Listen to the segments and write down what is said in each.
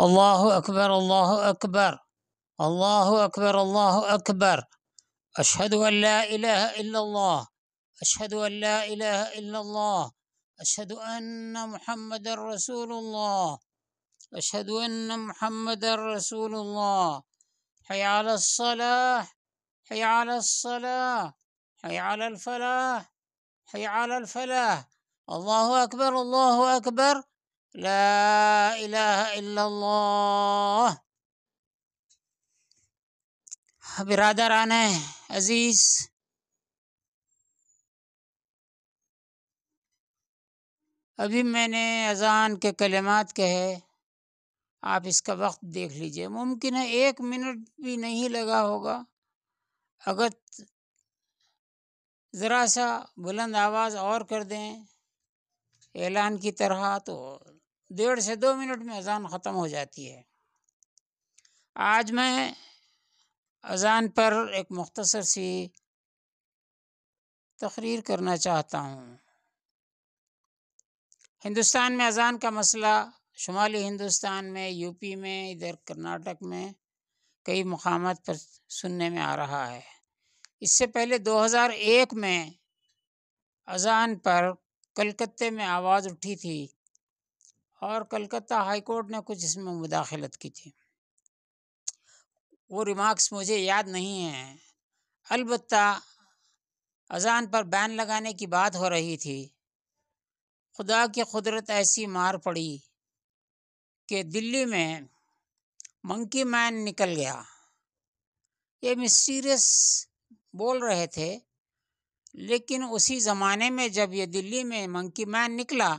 الله أكبر الله أكبر الله أكبر الله أكبر أشهد أن لا إله إلا الله أشهد أن لا إله إلا الله أشهد أن محمد رسول الله أشهد أن محمد رسول الله حي على الصلاة حي على الصلاة حي على الفلاح حي على الفلاح الله أكبر الله أكبر لا इलाह इल्लल्लाह बिरादरान अज़ीज़ अभी मैंने अजान के कलेमात कहे आप इसका वक्त देख लीजिए मुमकिन है एक मिनट भी नहीं लगा होगा अगर ज़रा सा बुलंद आवाज़ और कर दें ऐलान की तरह तो डेढ़ से दो मिनट में अजान ख़त्म हो जाती है आज मैं अजान पर एक मुख्तसर सी तकरीर करना चाहता हूँ हिंदुस्तान में अजान का मसला शुमाली हिंदुस्तान में यूपी में इधर कर्नाटक में कई मकाम पर सुनने में आ रहा है इससे पहले 2001 में अजान पर कलकत्ते में आवाज़ उठी थी और कलकत्ता हाई कोर्ट ने कुछ इसमें मुदाखलत की थी वो रिमार्क्स मुझे याद नहीं हैं अलबत् अजान पर बैन लगाने की बात हो रही थी खुदा की कुदरत ऐसी मार पड़ी कि दिल्ली में मंकी मैन निकल गया ये मिस्टीरियस बोल रहे थे लेकिन उसी ज़माने में जब ये दिल्ली में मंकी मैन निकला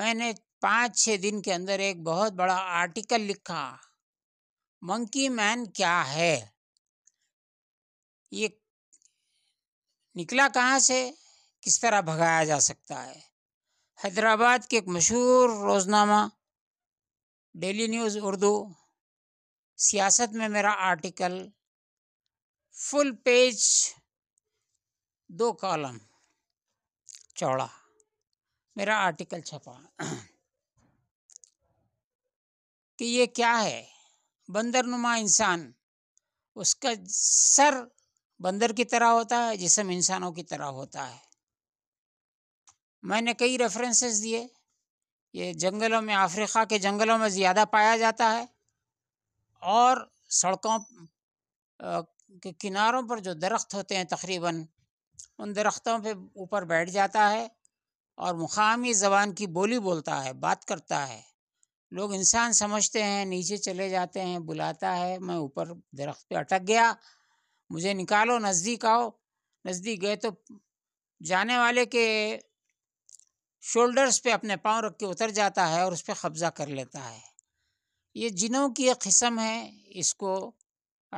मैंने पाँच छः दिन के अंदर एक बहुत बड़ा आर्टिकल लिखा मंकी मैन क्या है ये निकला कहाँ से किस तरह भगाया जा सकता है हैदराबाद के एक मशहूर रोज़नामा डेली न्यूज़ उर्दू सियासत में मेरा आर्टिकल फुल पेज दो कॉलम चौड़ा मेरा आर्टिकल छपा कि ये क्या है बंदरनुमा इंसान उसका सर बंदर की तरह होता है जिसम इंसानों की तरह होता है मैंने कई रेफरेंसेस दिए ये जंगलों में अफ्रीका के जंगलों में ज़्यादा पाया जाता है और सड़कों के किनारों पर जो दरख्त होते हैं तकरीबन उन दरख्तों पे ऊपर बैठ जाता है और मुकामी ज़बान की बोली बोलता है बात करता है लोग इंसान समझते हैं नीचे चले जाते हैं बुलाता है मैं ऊपर दरख्त पे अटक गया मुझे निकालो नज़दीक आओ नज़दीक गए तो जाने वाले के शोल्डर्स पे अपने पाँव रख के उतर जाता है और उस पर कब्ज़ा कर लेता है ये जिनों की एक किस्म है इसको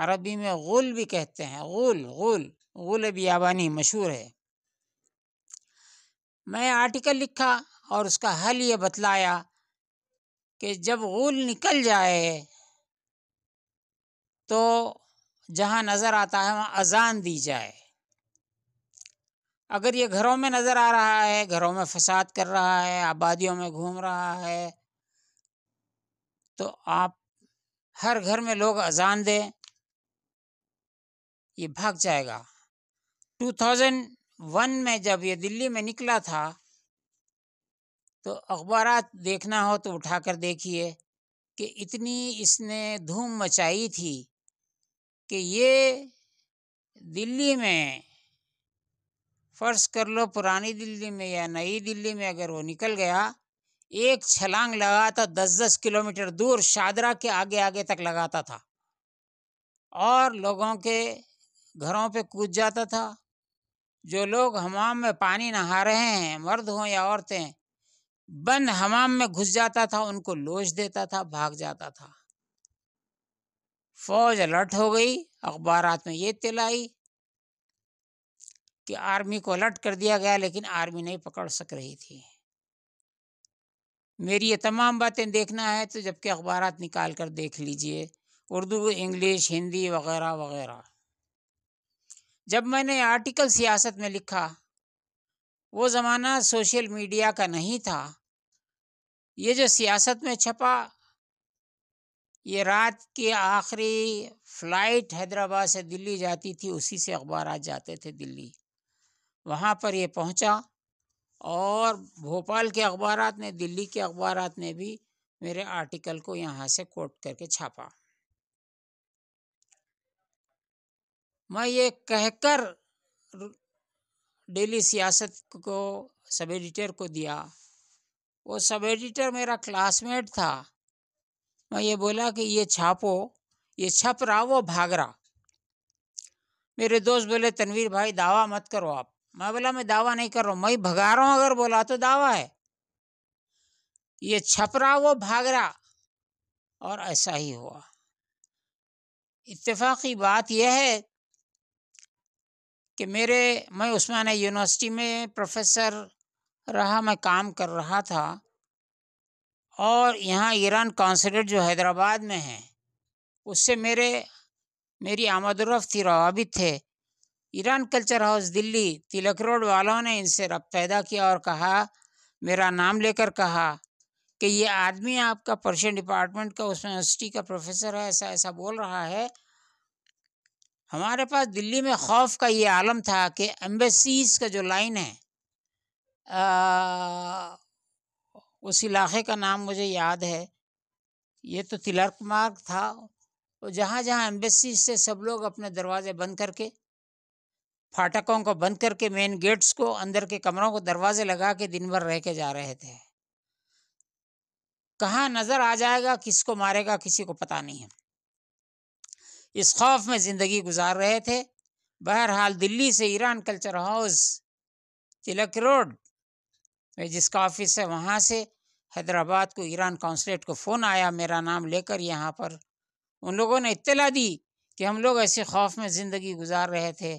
अरबी में गुल भी कहते हैं गुल गुल गुल बियाबानी मशहूर है मैं आर्टिकल लिखा और उसका हल ये बतलाया कि जब गूल निकल जाए तो जहाँ नज़र आता है वहाँ अजान दी जाए अगर ये घरों में नज़र आ रहा है घरों में फसाद कर रहा है आबादियों में घूम रहा है तो आप हर घर में लोग अजान दें ये भाग जाएगा 2001 में जब ये दिल्ली में निकला था तो अखबार देखना हो तो उठा कर देखिए कि इतनी इसने धूम मचाई थी कि ये दिल्ली में फ़र्श कर लो पुरानी दिल्ली में या नई दिल्ली में अगर वो निकल गया एक छलांग लगाता दस दस किलोमीटर दूर शादरा के आगे आगे तक लगाता था और लोगों के घरों पे कूद जाता था जो लोग हमाम में पानी नहा रहे हैं मर्द हों या औरतें बन हमाम में घुस जाता था उनको लोच देता था भाग जाता था फौज अलर्ट हो गई अखबार में ये तिलाई कि आर्मी को अलर्ट कर दिया गया लेकिन आर्मी नहीं पकड़ सक रही थी मेरी ये तमाम बातें देखना है तो जबकि अखबार निकाल कर देख लीजिए उर्दू इंग्लिश हिंदी वगैरह वगैरह जब मैंने आर्टिकल सियासत में लिखा वो ज़माना सोशल मीडिया का नहीं था ये जो सियासत में छपा ये रात की आखिरी फ्लाइट हैदराबाद से दिल्ली जाती थी उसी से अखबार जाते थे दिल्ली वहाँ पर ये पहुँचा और भोपाल के अखबार ने दिल्ली के अखबार ने भी मेरे आर्टिकल को यहाँ से कोट करके छापा मैं ये कहकर डेली सियासत को सब एडिटर को दिया वो सब एडिटर मेरा क्लासमेट था मैं ये बोला कि ये छापो ये छप रहा वो भाग रहा मेरे दोस्त बोले तनवीर भाई दावा मत करो आप मैं बोला मैं दावा नहीं कर रहा हूँ मैं भगा रहा हूँ अगर बोला तो दावा है ये छप रहा वो भाग रहा और ऐसा ही हुआ इतफाक़ी बात यह है कि मेरे मैं उस्मान यूनिवर्सिटी में प्रोफेसर रहा मैं काम कर रहा था और यहाँ ईरान कॉन्सलेट जो हैदराबाद में है उससे मेरे मेरी थी रवाबित थे Iran culture house Delhi Tilak road वालों ने इनसे रब पैदा किया और कहा मेरा नाम लेकर कहा कि ये आदमी आपका पर्शियन डिपार्टमेंट का उस यूनिवर्सिटी का प्रोफेसर है ऐसा ऐसा बोल रहा है हमारे पास दिल्ली में खौफ का ये आलम था कि एम्बेसीज का जो लाइन है आ, उस इलाके का नाम मुझे याद है ये तो तिलक मार्ग था और जहाँ जहाँ एम्बेसी से सब लोग अपने दरवाजे बंद करके फाटकों को बंद करके मेन गेट्स को अंदर के कमरों को दरवाजे लगा के दिन भर रह के जा रहे थे कहाँ नज़र आ जाएगा किसको मारेगा किसी को पता नहीं है इस खौफ में ज़िंदगी गुजार रहे थे बहरहाल दिल्ली से Iran culture house Tilak road जिसका ऑफिस है वहाँ से हैदराबाद को ईरान कौंसलेट को फ़ोन आया मेरा नाम लेकर यहाँ पर उन लोगों ने इत्तला दी कि हम लोग ऐसे खौफ में ज़िंदगी गुजार रहे थे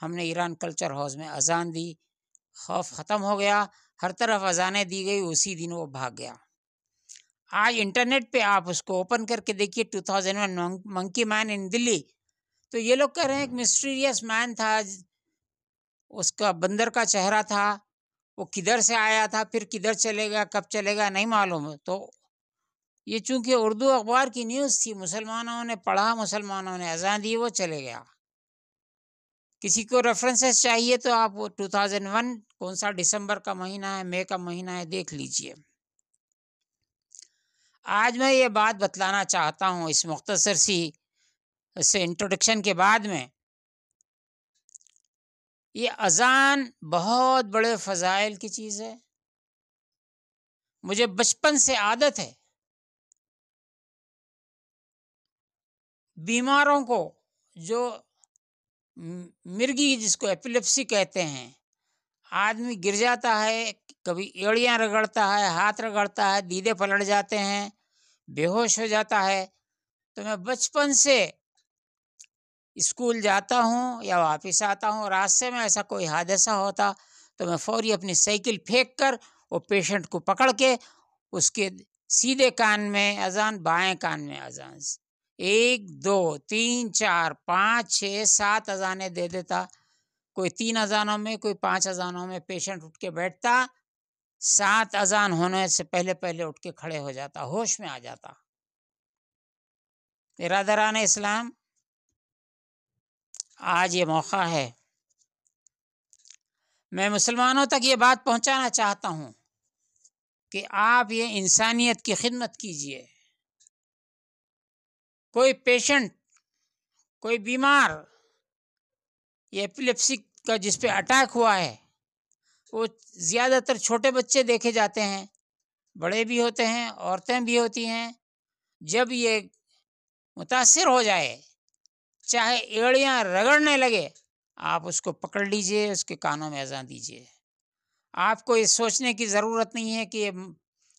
हमने ईरान कल्चर हाउस में अजान दी खौफ ख़त्म हो गया हर तरफ अजानें दी गई उसी दिन वो भाग गया आज इंटरनेट पे आप उसको ओपन करके देखिए two thousand one monkey man in Delhi तो ये लोग कह रहे हैं एक मिस्टीरियस मैन था उसका बंदर का चेहरा था वो किधर से आया था फिर किधर चलेगा कब चलेगा नहीं मालूम है तो ये चूंकि उर्दू अखबार की न्यूज़ थी मुसलमानों ने पढ़ा मुसलमानों ने अजान दी वो चले गया किसी को रेफरेंसेस चाहिए तो आप वो 2001 कौन सा दिसंबर का महीना है मई का महीना है देख लीजिए आज मैं ये बात बतलाना चाहता हूँ इस मुख्तसर सी से इंट्रोडक्शन के बाद में ये अज़ान बहुत बड़े फ़ज़ाइल की चीज़ है मुझे बचपन से आदत है बीमारों को जो मिर्गी जिसको एपिलेप्सी कहते हैं आदमी गिर जाता है कभी एड़ियाँ रगड़ता है हाथ रगड़ता है दीदे पलट जाते हैं बेहोश हो जाता है तो मैं बचपन से स्कूल जाता हूँ या वापस आता हूँ रास्ते में ऐसा कोई हादसा होता तो मैं फौरी अपनी साइकिल फेंक कर वो पेशेंट को पकड़ के उसके सीधे कान में अजान बाएं कान में अजान एक दो तीन चार पाँच छः सात अजान दे देता कोई तीन अजानों में कोई पाँच अजानों में पेशेंट उठ के बैठता सात अजान होने से पहले पहले उठ के खड़े हो जाता होश में आ जाता इरादरान इस्लाम आज ये मौका है मैं मुसलमानों तक ये बात पहुंचाना चाहता हूं कि आप ये इंसानियत की खिदमत कीजिए कोई पेशेंट कोई बीमार ये एपिलेप्सी का जिस पे अटैक हुआ है वो ज़्यादातर छोटे बच्चे देखे जाते हैं बड़े भी होते हैं औरतें भी होती हैं जब ये मुतासर हो जाए चाहे एड़ियाँ रगड़ने लगे आप उसको पकड़ लीजिए उसके कानों में अजा दीजिए आपको ये सोचने की ज़रूरत नहीं है कि ये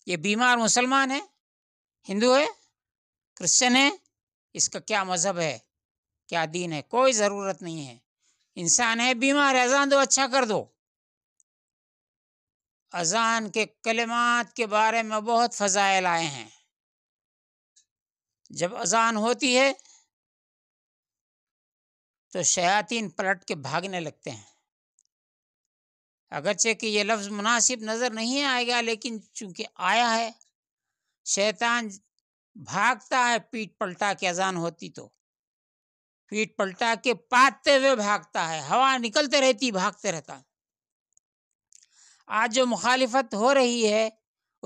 ये बीमार मुसलमान है हिंदू है क्रिश्चन है इसका क्या मज़हब है क्या दीन है कोई ज़रूरत नहीं है इंसान है बीमार है अजान दो अच्छा कर दो अजान के कलमात के बारे में बहुत फ़जाइल आए हैं जब अजान होती है तो शयातीन पलट के भागने लगते हैं अगरचे कि यह लफ्ज़ मुनासिब नज़र नहीं आएगा लेकिन चूंकि आया है शैतान भागता है पीठ पलटा के अजान होती तो पीठ पलटा के पाते हुए भागता है हवा निकलते रहती भागते रहता आज जो मुखालिफत हो रही है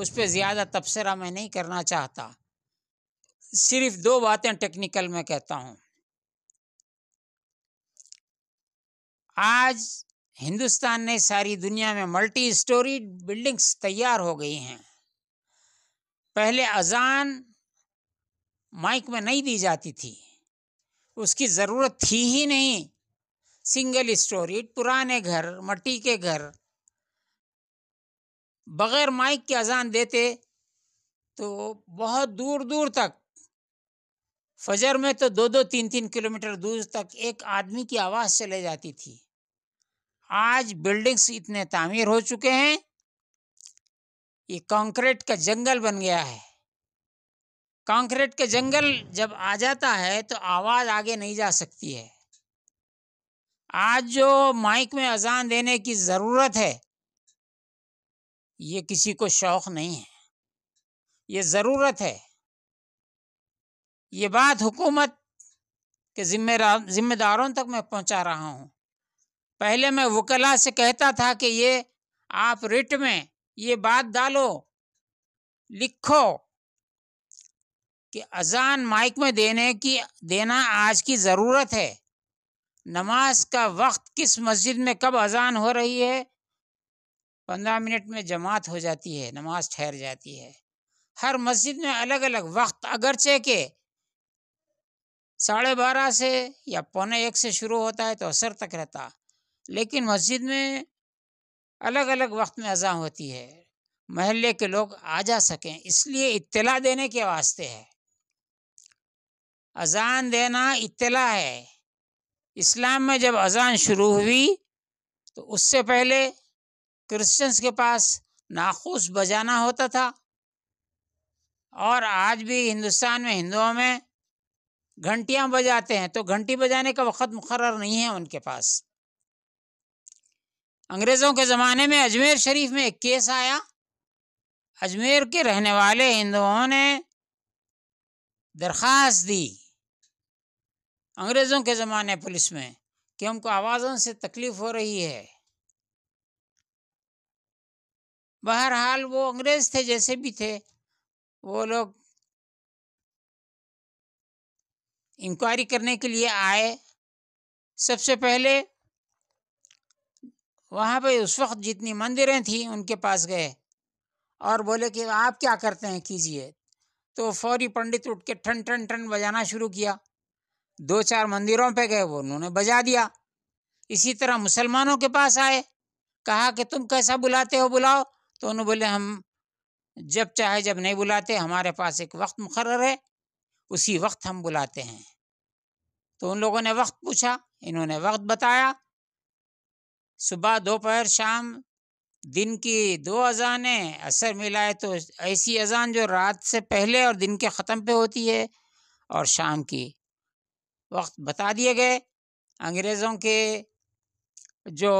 उस पर ज़्यादा तबसरा मैं नहीं करना चाहता सिर्फ दो बातें टेक्निकल में कहता हूँ आज हिंदुस्तान ने सारी दुनिया में मल्टी स्टोरी बिल्डिंग्स तैयार हो गई हैं पहले अजान माइक में नहीं दी जाती थी उसकी ज़रूरत थी ही नहीं सिंगल स्टोरी पुराने घर मट्टी के घर बग़ैर माइक के अजान देते तो बहुत दूर दूर तक फजर में तो दो दो तीन तीन किलोमीटर दूर तक एक आदमी की आवाज़ चले जाती थी आज बिल्डिंग्स इतने तामीर हो चुके हैं ये कंक्रीट का जंगल बन गया है कंक्रीट का जंगल जब आ जाता है तो आवाज़ आगे नहीं जा सकती है आज जो माइक में अजान देने की ज़रूरत है ये किसी को शौक़ नहीं है ये ज़रूरत है ये बात हुकूमत के जिम्मेदारों तक मैं पहुंचा रहा हूं पहले मैं वकला से कहता था कि ये आप रिट में ये बात डालो लिखो कि अजान माइक में देने की देना आज की ज़रूरत है नमाज का वक्त किस मस्जिद में कब अजान हो रही है पंद्रह मिनट में जमात हो जाती है नमाज ठहर जाती है हर मस्जिद में अलग अलग वक्त अगरचे के साढ़े बारह से या पौने एक से शुरू होता है तो असर तक रहता लेकिन मस्जिद में अलग अलग वक्त में अज़ा होती है महल्ले के लोग आ जा सकें इसलिए इत्तला देने के वास्ते है अजान देना इत्तला है इस्लाम में जब अजान शुरू हुई तो उससे पहले क्रिश्चियंस के पास नाखुश बजाना होता था और आज भी हिंदुस्तान में हिंदुओं में घंटियाँ बजाते हैं तो घंटी बजाने का वक़्त मुकर नहीं है उनके पास अंग्रेज़ों के ज़माने में अजमेर शरीफ में एक केस आया अजमेर के रहने वाले हिंदुओं ने दरख्वास्त दी अंग्रेज़ों के ज़माने पुलिस में कि हमको आवाज़ों से तकलीफ़ हो रही है बहरहाल वो अंग्रेज़ थे जैसे भी थे वो लोग इंक्वायरी करने के लिए आए सबसे पहले वहाँ पे उस वक्त जितनी मंदिरें थीं उनके पास गए और बोले कि आप क्या करते हैं कीजिए तो फौरी पंडित उठ के ठन ठन ठन बजाना शुरू किया दो चार मंदिरों पे गए वो उन्होंने बजा दिया इसी तरह मुसलमानों के पास आए कहा कि तुम कैसा बुलाते हो बुलाओ तो उन्होंने बोले हम जब चाहे जब नहीं बुलाते हमारे पास एक वक्त मुकर है उसी वक्त हम बुलाते हैं तो उन लोगों ने वक्त पूछा इन्होंने वक्त बताया सुबह दोपहर शाम दिन की दो अजानें असर मिलाए तो ऐसी अजान जो रात से पहले और दिन के ख़त्म पे होती है और शाम की वक्त बता दिए गए अंग्रेज़ों के जो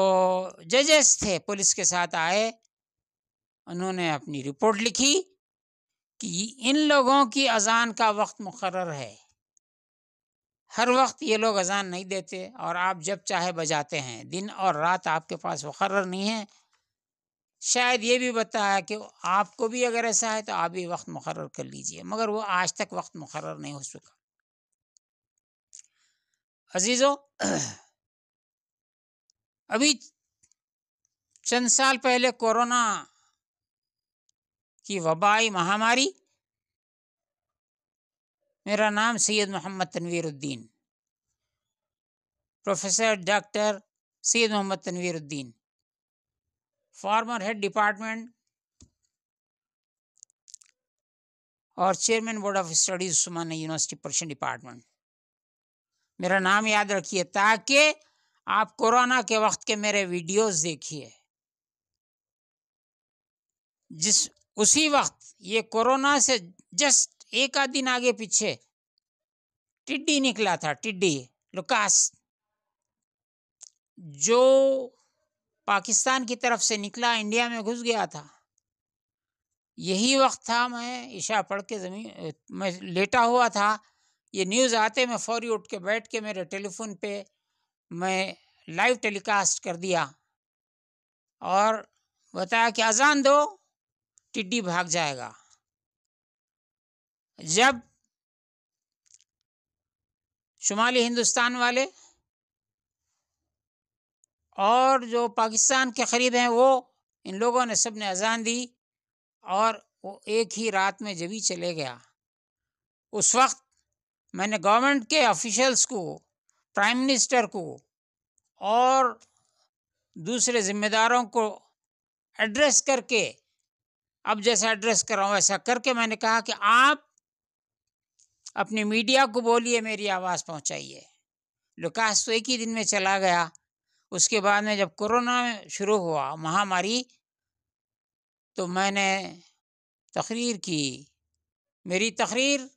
जजेस थे पुलिस के साथ आए उन्होंने अपनी रिपोर्ट लिखी कि इन लोगों की अजान का वक्त मुकर है हर वक्त ये लोग अजान नहीं देते और आप जब चाहे बजाते हैं दिन और रात आपके पास मुकर नहीं है शायद ये भी बताया कि आपको भी अगर ऐसा है तो आप भी वक्त मुकर कर लीजिए मगर वो आज तक वक्त मुकर नहीं हो चुका अजीज़ों अभी चंद साल पहले कोरोना की वबाई महामारी मेरा नाम Syed Mohammad Tanveeruddin professor doctor Syed Mohammad Tanveeruddin former head department और chairman board of studies Osmania university Persian department मेरा नाम याद रखिए ताकि आप कोरोना के वक्त के मेरे वीडियोस देखिए जिस उसी वक्त ये कोरोना से जस्ट एक आध दिन आगे पीछे टिड्डी निकला था टिड्डी लुकास जो पाकिस्तान की तरफ से निकला इंडिया में घुस गया था यही वक्त था मैं ईशा पढ़ के ज़मीन मैं लेटा हुआ था ये न्यूज़ आते मैं फौरी उठ के बैठ के मेरे टेलीफोन पे मैं लाइव टेलीकास्ट कर दिया और बताया कि अजान दो टिड्डी भाग जाएगा जब शुमाली हिंदुस्तान वाले और जो पाकिस्तान के करीब हैं वो इन लोगों ने सब ने अजान दी और वो एक ही रात में जबी चले गया उस वक्त मैंने गवर्नमेंट के ऑफिशल्स को प्राइम मिनिस्टर को और दूसरे ज़िम्मेदारों को एड्रेस करके अब जैसा एड्रेस कर रहा हूँ वैसा करके मैंने कहा कि आप अपने मीडिया को बोलिए मेरी आवाज़ पहुँचाइए लुकास तो एक ही दिन में चला गया उसके बाद में जब कोरोना शुरू हुआ महामारी तो मैंने तकरीर की मेरी तकरीर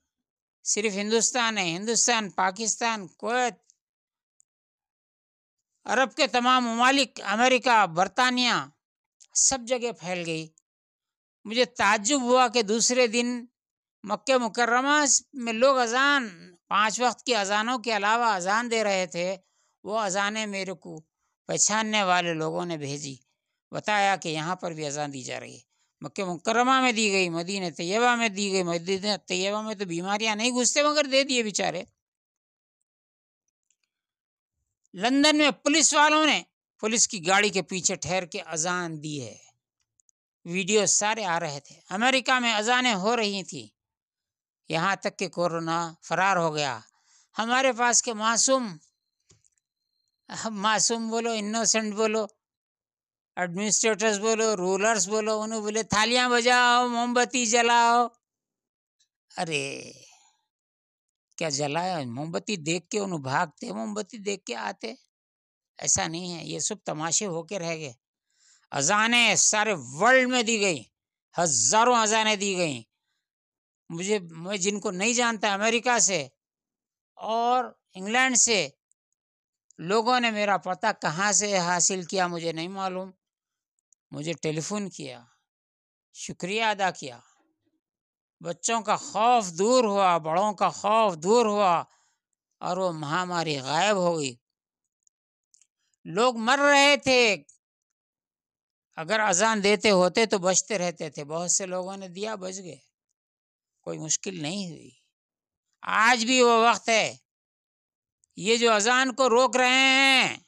सिर्फ हिंदुस्तान है हिंदुस्तान पाकिस्तान कोत अरब के तमाम ममालिक अमेरिका बरतानिया सब जगह फैल गई मुझे ताज्जुब हुआ कि दूसरे दिन मक्के मुकर्रमा में लोग अजान पांच वक्त की अजानों के अलावा अजान दे रहे थे वो अजानें मेरे को पहचानने वाले लोगों ने भेजी बताया कि यहाँ पर भी अजान दी जा रही है मक्के मुकरमा में दी गई मदीन तैयबा में दी गई मदीन तैयबा में तो बीमारियाँ नहीं घुसते मगर दे दिए बेचारे लंदन में पुलिस वालों ने पुलिस की गाड़ी के पीछे ठहर के अजान दी है वीडियो सारे आ रहे थे अमेरिका में अजानें हो रही थी यहाँ तक कि कोरोना फरार हो गया हमारे पास के मासूम मासूम बोलो इनोसेंट बोलो एडमिनिस्ट्रेटर्स बोलो रूलर्स बोलो उन्हें बोले थालियाँ बजाओ मोमबत्ती जलाओ अरे क्या जलाया मोमबत्ती देख के उन्हें भागते मोमबत्ती देख के आते ऐसा नहीं है ये सब तमाशे होके रह गए अजाने सारे वर्ल्ड में दी गई हज़ारों अजाने दी गई मुझे मैं जिनको नहीं जानता अमेरिका से और इंग्लैंड से लोगों ने मेरा पता कहाँ से हासिल किया मुझे नहीं मालूम मुझे टेलीफोन किया शुक्रिया अदा किया बच्चों का खौफ दूर हुआ बड़ों का खौफ दूर हुआ और वो महामारी गायब हो गई लोग मर रहे थे अगर अजान देते होते तो बचते रहते थे बहुत से लोगों ने दिया बच गए कोई मुश्किल नहीं हुई आज भी वो वक्त है ये जो अजान को रोक रहे हैं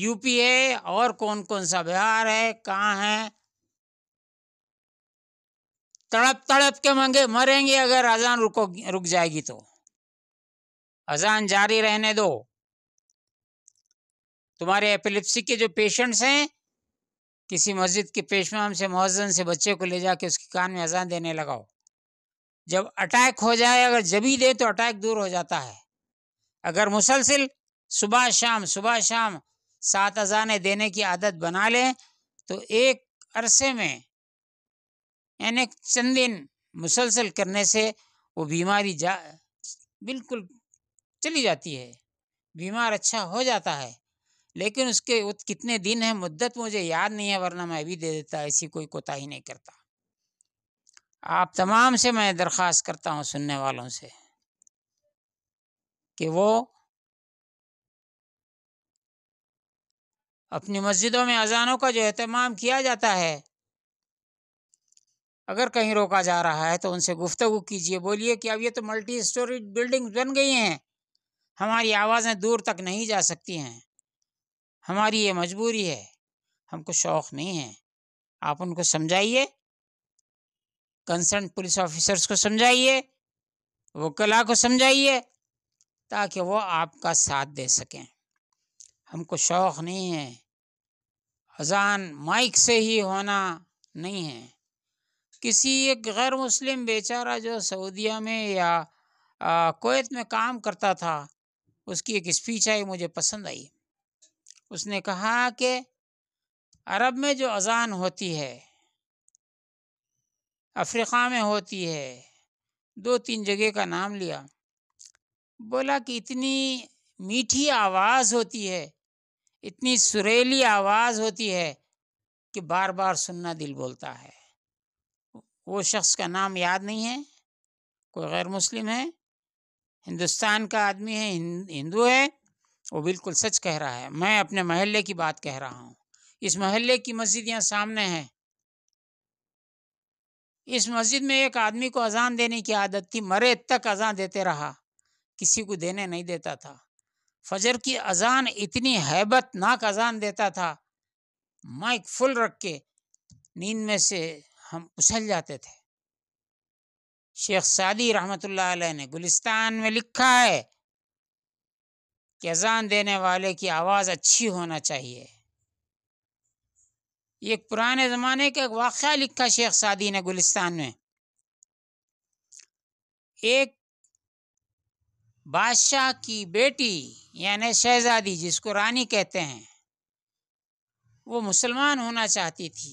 यूपीए और कौन कौन सा बिहार है कहाँ है तड़प तड़प के मंगे मरेंगे अगर अजान रुको रुक जाएगी तो अजान जारी रहने दो तुम्हारे एपिलिप्सी के जो पेशेंट्स हैं किसी मस्जिद के पेशमाम से मुजन से बच्चे को ले जाके उसके कान में अजान देने लगाओ जब अटैक हो जाए अगर जबी दे तो अटैक दूर हो जाता है अगर मुसलसिल सुबह शाम सुबह शाम सात अजाने देने की आदत बना लें तो एक अरसे में यानी चंद दिन मुसलसल करने से वो बीमारी जा बिल्कुल चली जाती है बीमार अच्छा हो जाता है लेकिन उसके कितने दिन है मुद्दत मुझे याद नहीं है वरना मैं भी दे देता ऐसी कोई कोताही नहीं करता आप तमाम से मैं दरख्वास्त करता हूँ सुनने वालों से कि वो अपनी मस्जिदों में अजानों का जो अहतमाम किया जाता है अगर कहीं रोका जा रहा है तो उनसे गुफ्तगु कीजिए बोलिए कि अब ये तो मल्टी स्टोरी बिल्डिंग बन गई हैं हमारी आवाज़ें दूर तक नहीं जा सकती हैं हमारी ये मजबूरी है हमको शौक़ नहीं है आप उनको समझाइए कंसर्न पुलिस ऑफिसर्स को समझाइए वकला को समझाइए ताकि वो आपका साथ दे सकें हमको शौक़ नहीं है अजान माइक से ही होना नहीं है किसी एक गैर मुस्लिम बेचारा जो सऊदिया में या कोत में काम करता था उसकी एक स्पीच आई मुझे पसंद आई उसने कहा कि अरब में जो अजान होती है अफ्रीका में होती है दो तीन जगह का नाम लिया बोला कि इतनी मीठी आवाज़ होती है इतनी सुरीली आवाज़ होती है कि बार बार सुनना दिल बोलता है वो शख्स का नाम याद नहीं है कोई गैर मुस्लिम है हिंदुस्तान का आदमी है हिंदू है वो बिल्कुल सच कह रहा है मैं अपने महल्ले की बात कह रहा हूँ इस महल्ले की मस्जिद यहाँ सामने है इस मस्जिद में एक आदमी को अजान देने की आदत थी मरे तक अजान देते रहा किसी को देने नहीं देता था फजर की अजान इतनी हैबतनाक अजान देता था माइक फुल रख के नींद में से हम उछल जाते थे शेख सादी रहमतुल्लाह अलैह ने गुलिस्तान में लिखा है कि अजान देने वाले की आवाज़ अच्छी होना चाहिए ये पुराने ज़माने का एक वाक़ लिखा शेख सादी ने गुलिस्तान में एक बादशाह की बेटी यानि शहजादी जिसको रानी कहते हैं वो मुसलमान होना चाहती थी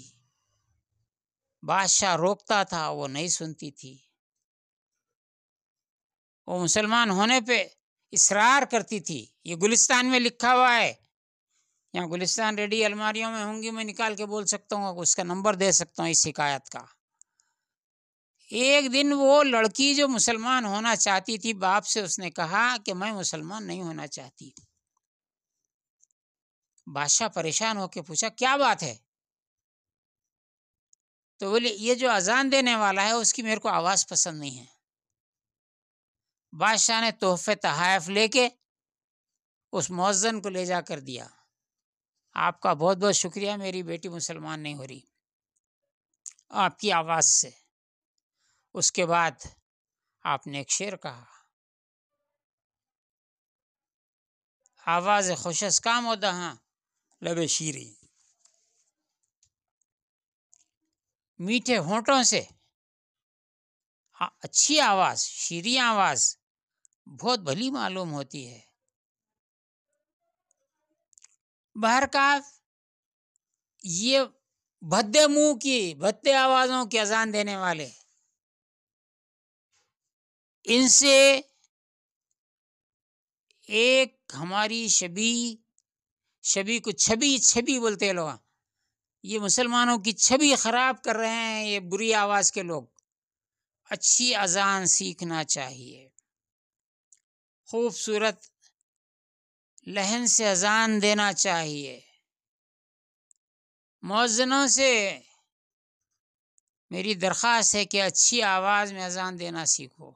बादशाह रोकता था वो नहीं सुनती थी वो मुसलमान होने पे इसरार करती थी ये गुलिस्तान में लिखा हुआ है यहाँ गुलिस्तान रेडी अलमारियों में होंगी मैं निकाल के बोल सकता हूँ उसका नंबर दे सकता हूँ इस शिकायत का एक दिन वो लड़की जो मुसलमान होना चाहती थी बाप से उसने कहा कि मैं मुसलमान नहीं होना चाहती बादशाह परेशान होकर पूछा क्या बात है तो बोले ये जो अजान देने वाला है उसकी मेरे को आवाज़ पसंद नहीं है बादशाह ने तोहफे तहाइफ लेके उस मौजन को ले जा कर दिया आपका बहुत बहुत शुक्रिया मेरी बेटी मुसलमान नहीं हो रही आपकी आवाज़ से उसके बाद आपने एक शेर कहा आवाज़ खुशस काम हो हाँ लबे शीरी मीठे होठों से अच्छी आवाज़ शीरी आवाज़ बहुत भली मालूम होती है का ये भद्दे मुंह की भद्दे आवाज़ों की अजान देने वाले इनसे एक हमारी छबी छबी को छबी छबी बोलते हैं लोग ये मुसलमानों की छवि ख़राब कर रहे हैं ये बुरी आवाज़ के लोग अच्छी अजान सीखना चाहिए खूबसूरत लहन से अजान देना चाहिए मौजनों से मेरी दरख्वास्त है कि अच्छी आवाज़ में अजान देना सीखो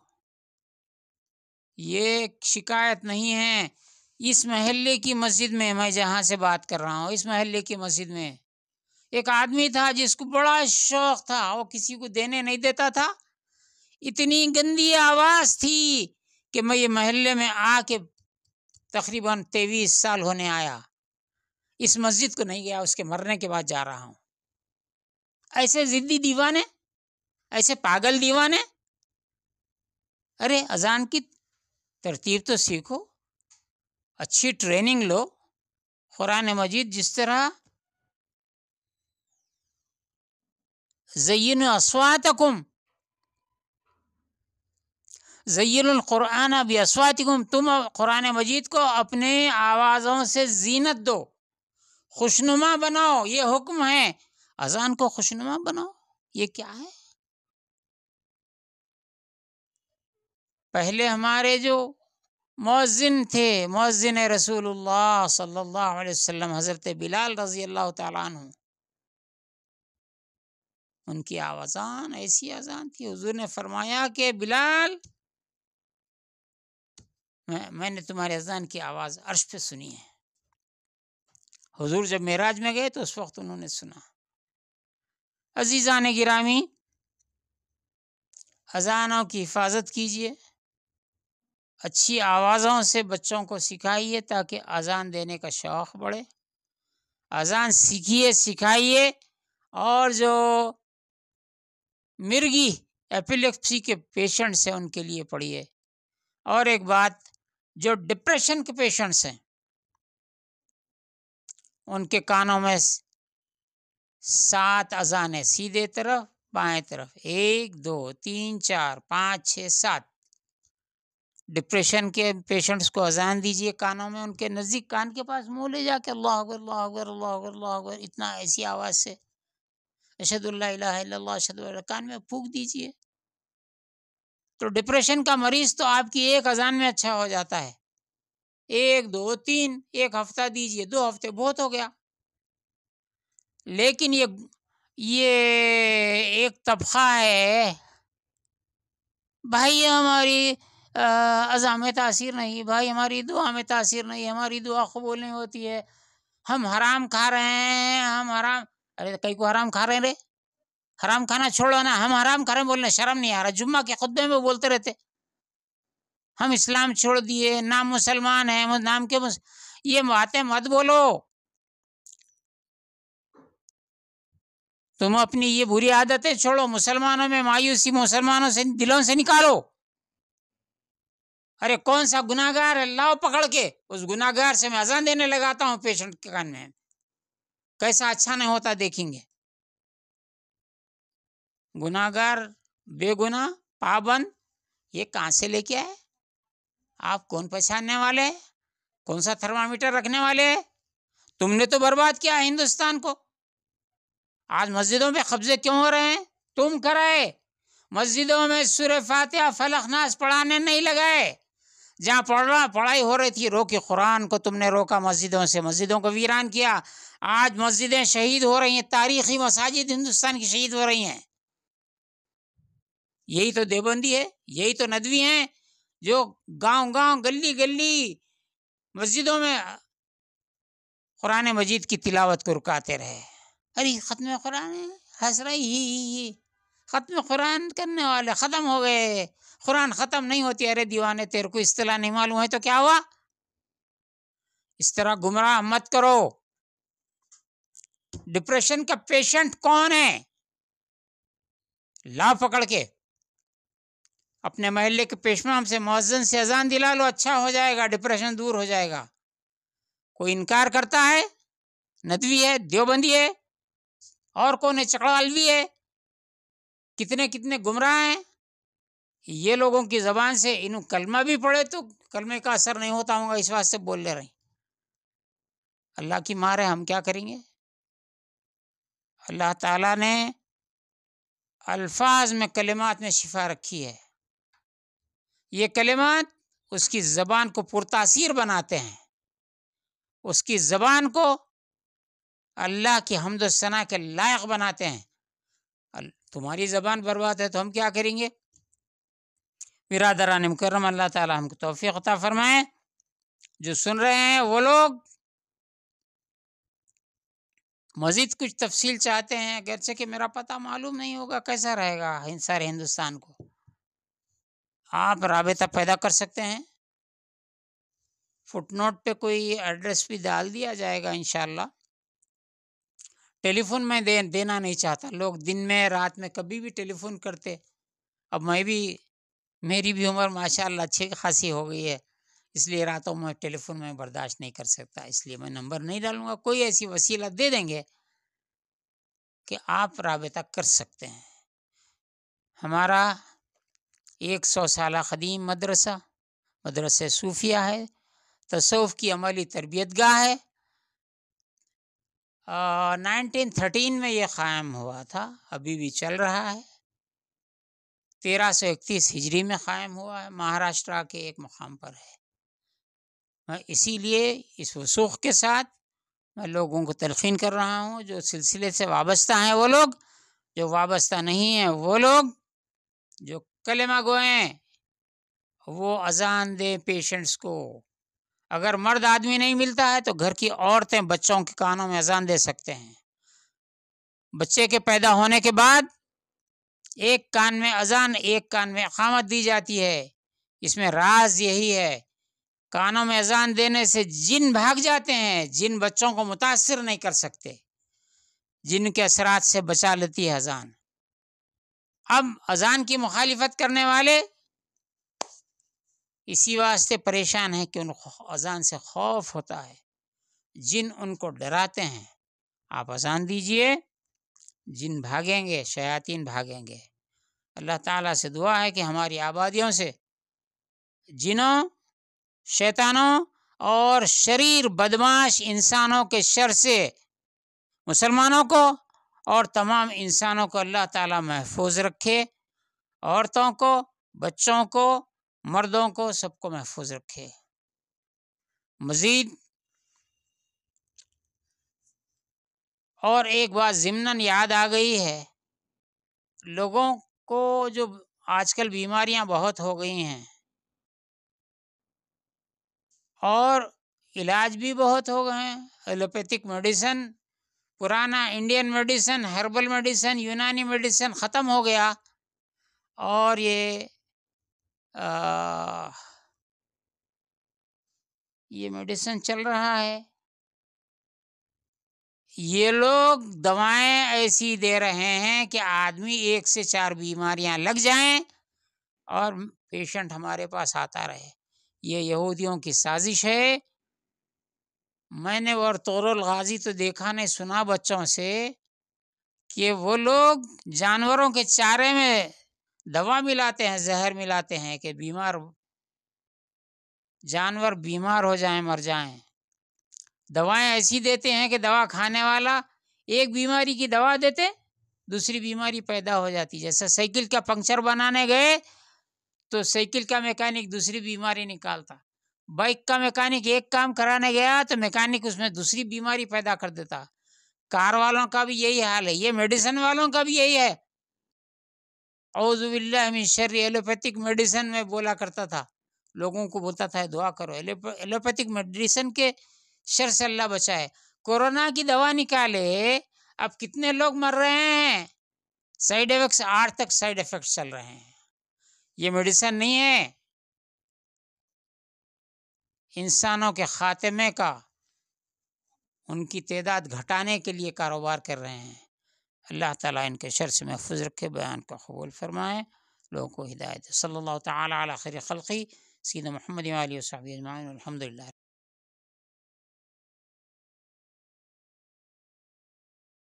ये शिकायत नहीं है इस महल्ले की मस्जिद में मैं जहाँ से बात कर रहा हूँ इस महल्ले की मस्जिद में एक आदमी था जिसको बड़ा शौक़ था वो किसी को देने नहीं देता था इतनी गंदी आवाज़ थी कि मैं ये महल्ले में आके तकरीबन तेईस साल होने आया इस मस्जिद को नहीं गया उसके मरने के बाद जा रहा हूँ ऐसे ज़िद्दी दीवाने ऐसे पागल दीवाने अरे अजान की तरतीब तो सीखो अच्छी ट्रेनिंग लो कुरान मजीद जिस तरह जयन असवातकुम ज़ैलक़ुरान अब असवातिकुम तुम कुरान मजीद को अपने आवाज़ों से जीनत दो खुशनुमा बनाओ ये हुक्म है अजान को खुशनुमा बनाओ ये क्या है पहले हमारे जो मौजिन थे मौजिन रसूलुल्लाह सल्लल्लाहु अलैहि वसल्लम हज़रत बिलाल रज़ी अल्लाह तु उनकी आवाज़ान ऐसी आज़ान थी हजूर ने फरमाया कि बिलाल मैं मैंने तुम्हारे अजान की आवाज़ अर्श पे सुनी है हुजूर जब मेराज में गए तो उस वक्त उन्होंने सुना अजीज़ा ने गिरामी अजानों की हिफाजत कीजिए अच्छी आवाज़ों से बच्चों को सिखाइए ताकि अजान देने का शौक़ बढ़े अजान सीखिए सिखाइए और जो मिर्गी एपिलेप्सी के पेशेंट्स हैं उनके लिए पढ़िए और एक बात जो डिप्रेशन के पेशेंट्स हैं उनके कानों में सात अजान है सीधे तरफ बाएं तरफ एक दो तीन चार पाँच छ सात डिप्रेशन के पेशेंट्स को अजान दीजिए कानों में उनके नज़दीक कान के पास मुँह ले जाके अल्लाह अकबर अल्लाह अकबर अल्लाह अकबर अल्लाह अकबर इतना ऐसी आवाज़ से अशद अशदुल्ला अशद कान में फूक दीजिए तो डिप्रेशन का मरीज तो आपकी एक अजान में अच्छा हो जाता है एक दो तीन एक हफ्ता दीजिए दो हफ्ते बहुत हो गया लेकिन ये ये एक तबका है भाई हमारी अज़ा में तासीर नहीं भाई हमारी दुआ में तासीर नहीं हमारी दुआ कबूल नहीं होती है हम हराम खा रहे हैं हम हराम अरे कई को हराम खा रहे हैं रे हराम खाना छोड़ो ना हम हराम रहे बोलने शर्म नहीं आ रहा जुम्मा के खुदबे में बोलते रहते हम इस्लाम छोड़ दिए नाम मुसलमान है नाम के मुस... ये बातें मत बोलो तुम अपनी ये बुरी आदतें छोड़ो मुसलमानों में मायूसी मुसलमानों से दिलों से निकालो अरे कौन सा गुनागार है लाओ पकड़ के उस गुनागार से मैं अजान देने लगाता हूँ पेशेंट के कान में कैसा अच्छा नहीं होता देखेंगे गुनागार बेगुना पाबंद ये कहाँ से लेके आए आप कौन पहचानने वाले कौन सा थर्मामीटर रखने वाले तुमने तो बर्बाद किया हिंदुस्तान को आज मस्जिदों में कब्जे क्यों हो रहे हैं तुम कराए मस्जिदों में सुर फातिहा फलखनास पढ़ाने नहीं लगाए जहाँ रहा पढ़ाई हो रही थी रोकी कुरान को तुमने रोका मस्जिदों से मस्जिदों को वीरान किया आज मस्जिदें शहीद हो रही हैं तारीखी मसाजिद हिंदुस्तान की शहीद हो रही हैं यही तो देवबंदी है यही तो नदवी हैं जो गांव गांव गली गली मस्जिदों में कुरान मजीद की तिलावत को रुकाते रहे अरे ख़त्म कुरान हंस रही ही ही ही ख़त्म कुरान करने वाले ख़त्म हो गए कुरान ख़त्म नहीं होती अरे दीवाने तेरे को इस्तला नहीं मालूम है तो क्या हुआ इस तरह गुमराह मत करो डिप्रेशन का पेशेंट कौन है ला पकड़ के अपने महल्ले के पेशवा से मौजन से अजान दिला लो अच्छा हो जाएगा डिप्रेशन दूर हो जाएगा कोई इनकार करता है नदवी है देवबंदी है और कौन है चकड़ालवी है कितने कितने गुमराह हैं ये लोगों की ज़बान से इन कलमा भी पढ़े तो कलमे का असर नहीं होता होगा इस वास्ते बोल ले रही अल्लाह की मार है हम क्या करेंगे अल्लाह ताला ने अल्फाज में कलिमात में शिफा रखी है ये कलिमात उसकी ज़बान को पुरतासीर बनाते हैं उसकी ज़बान को अल्लाह की हमद सना के लायक बनाते हैं तुम्हारी ज़बान बर्बाद है तो हम क्या करेंगे बिरादरान मुकरम अल्लाह ताला हमको तोफ़ी अता फ़रमाए जो सुन रहे हैं वो लोग मज़ीद कुछ तफसील चाहते हैं अगरचे कि मेरा पता मालूम नहीं होगा कैसा रहेगा सारे हिंदुस्तान को आप हाँ, तो रबता पैदा कर सकते हैं फुटनोट पे कोई एड्रेस भी डाल दिया जाएगा इन टेलीफोन मैं दे देना नहीं चाहता लोग दिन में रात में कभी भी टेलीफोन करते अब मैं भी मेरी भी उम्र माशाल्लाह अच्छी खासी हो गई है इसलिए रातों में टेलीफोन में बर्दाश्त नहीं कर सकता इसलिए मैं नंबर नहीं डालूँगा कोई ऐसी वसीला दे देंगे कि आप रबता कर सकते हैं हमारा एक सौ साल कदीम मदरसा मदरस सूफिया है तसौफ़ की अमली तरबियत गाह है नाइनटीन थर्टीन में ये क़ायम हुआ था अभी भी चल रहा है तेरह सौ इकतीस हिजरी में क़ायम हुआ है महाराष्ट्र के एक मकाम पर है मैं इसीलिए इस वसूख के साथ मैं लोगों को तलखीन कर रहा हूँ जो सिलसिले से वाबस्ता हैं वो लोग जो वाबस्ता नहीं हैं वो लोग जो कलेमा गोएं वो अजान दें पेशेंट्स को अगर मर्द आदमी नहीं मिलता है तो घर की औरतें बच्चों के कानों में अजान दे सकते हैं बच्चे के पैदा होने के बाद एक कान में अजान एक कान में अकामत दी जाती है इसमें राज यही है कानों में अजान देने से जिन भाग जाते हैं जिन बच्चों को मुतासर नहीं कर सकते जिनके असरात से बचा लेती है अजान अब अजान की मुखालिफत करने वाले इसी वास्ते परेशान है कि उन अजान से खौफ होता है जिन उनको डराते हैं आप अजान दीजिए जिन भागेंगे शयातीन भागेंगे अल्लाह ताला से दुआ है कि हमारी आबादियों से जिनों शैतानों और शरीर बदमाश इंसानों के शर से मुसलमानों को और तमाम इंसानों को अल्लाह ताला महफूज रखे औरतों को बच्चों को मर्दों को सबको महफूज रखे मज़ीद और एक बात ज़िमनन याद आ गई है लोगों को जो आजकल बीमारियां बहुत हो गई हैं और इलाज भी बहुत हो गए हैं एलोपैथिक मेडिसिन पुराना Indian medicine herbal medicine Unani medicine ख़त्म हो गया और ये आ, ये मेडिसिन चल रहा है ये लोग दवाएं ऐसी दे रहे हैं कि आदमी एक से चार बीमारियां लग जाएं और पेशेंट हमारे पास आता रहे ये यहूदियों की साजिश है मैंने और तोरल गाजी तो देखा नहीं सुना बच्चों से कि वो लोग जानवरों के चारे में दवा मिलाते हैं जहर मिलाते हैं कि बीमार जानवर बीमार हो जाएं मर जाएं दवाएं ऐसी देते हैं कि दवा खाने वाला एक बीमारी की दवा देते दूसरी बीमारी पैदा हो जाती जैसे साइकिल का पंक्चर बनाने गए तो साइकिल का मैकेनिक दूसरी बीमारी निकालता बाइक का मैकेनिक एक काम कराने गया तो मैकेनिक उसमें दूसरी बीमारी पैदा कर देता कार वालों का भी यही हाल है ये मेडिसिन वालों का भी यही है औजुबिल्लाशर एलोपैथिक मेडिसिन में बोला करता था लोगों को बोलता था दुआ करो एलोपैथिक मेडिसिन के शर से अल्लाह बचाए कोरोना की दवा निकाले अब कितने लोग मर रहे हैं साइड इफेक्ट्स आठ तक साइड इफेक्ट चल रहे हैं ये मेडिसिन नहीं है इंसानों के ख़ात्मे का उनकी तदाद घटाने के लिए कारोबार कर रहे हैं अल्लाह ताला इनके शर से महफूज रखे बयान का कबूल फरमाए लोगों को हिदायत सल्ला तखिर खैर खल़ी सीद महमद वाली साहब अजमान अलहमदिल्ला